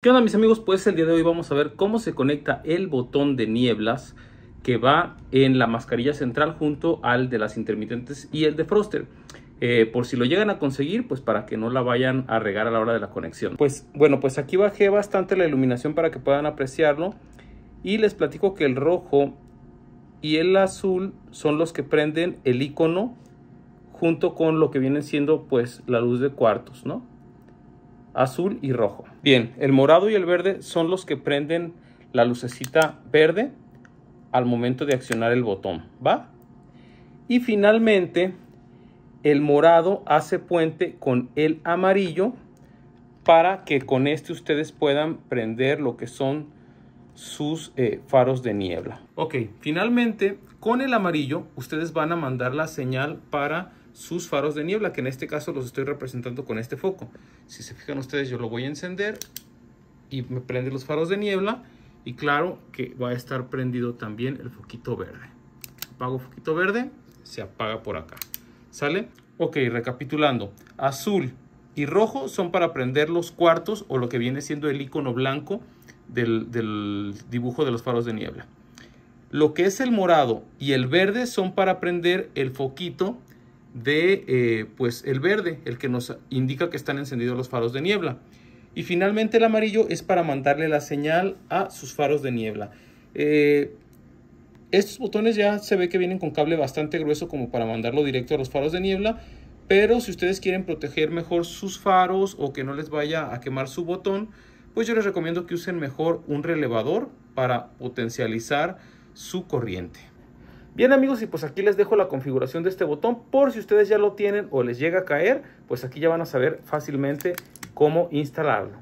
¿Qué onda mis amigos? Pues el día de hoy vamos a ver cómo se conecta el botón de nieblas que va en la mascarilla central junto al de las intermitentes y el de Froster. Eh, por si lo llegan a conseguir, pues para que no la vayan a regar a la hora de la conexión. Pues bueno, pues aquí bajé bastante la iluminación para que puedan apreciarlo. Y les platico que el rojo y el azul son los que prenden el icono junto con lo que vienen siendo pues la luz de cuartos, ¿no? azul y rojo. Bien, el morado y el verde son los que prenden la lucecita verde al momento de accionar el botón, ¿va? Y finalmente, el morado hace puente con el amarillo para que con este ustedes puedan prender lo que son sus eh, faros de niebla. Ok, finalmente con el amarillo ustedes van a mandar la señal para sus faros de niebla, que en este caso los estoy representando con este foco. Si se fijan ustedes, yo lo voy a encender y me prende los faros de niebla y claro que va a estar prendido también el foquito verde. Apago foquito verde, se apaga por acá. ¿Sale? Ok, recapitulando. Azul y rojo son para prender los cuartos o lo que viene siendo el icono blanco del, del dibujo de los faros de niebla. Lo que es el morado y el verde son para prender el foquito de eh, pues el verde, el que nos indica que están encendidos los faros de niebla. Y finalmente el amarillo es para mandarle la señal a sus faros de niebla. Eh, estos botones ya se ve que vienen con cable bastante grueso como para mandarlo directo a los faros de niebla. Pero si ustedes quieren proteger mejor sus faros o que no les vaya a quemar su botón, pues yo les recomiendo que usen mejor un relevador para potencializar su corriente. Bien amigos y pues aquí les dejo la configuración de este botón por si ustedes ya lo tienen o les llega a caer, pues aquí ya van a saber fácilmente cómo instalarlo.